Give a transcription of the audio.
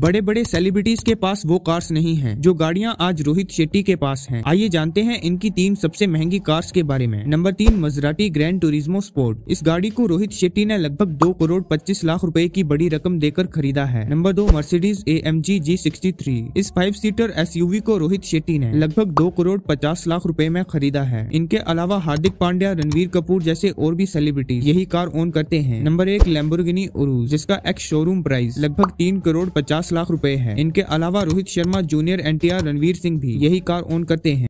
बड़े बड़े सेलिब्रिटीज के पास वो कार्स नहीं है जो गाड़ियाँ आज रोहित शेट्टी के पास है आइए जानते हैं इनकी तीन सबसे महंगी कार्स के बारे में नंबर तीन मजराटी ग्रैंड टूरिज्मो स्पोर्ट इस गाड़ी को रोहित शेट्टी ने लगभग दो करोड़ पच्चीस लाख रूपए की बड़ी रकम देकर खरीदा है नंबर दो Mercedes A M G G sixty three इस five seater S U V को रोहित शेट्टी ने लगभग दो करोड़ पचास लाख रूपए में खरीदा है इनके अलावा हार्दिक पांड्या रणवीर कपूर जैसे और भी सेलिब्रिटी यही कार ओन करते हैं नंबर एक लेम्बोर्गिनी उरूज जिसका एक्स शोरूम प्राइस लगभग तीन करोड़ पचास 50 लाख रुपए हैं इनके अलावा रोहित शर्मा जूनियर एनटीआर रणवीर सिंह भी यही कार ओन करते हैं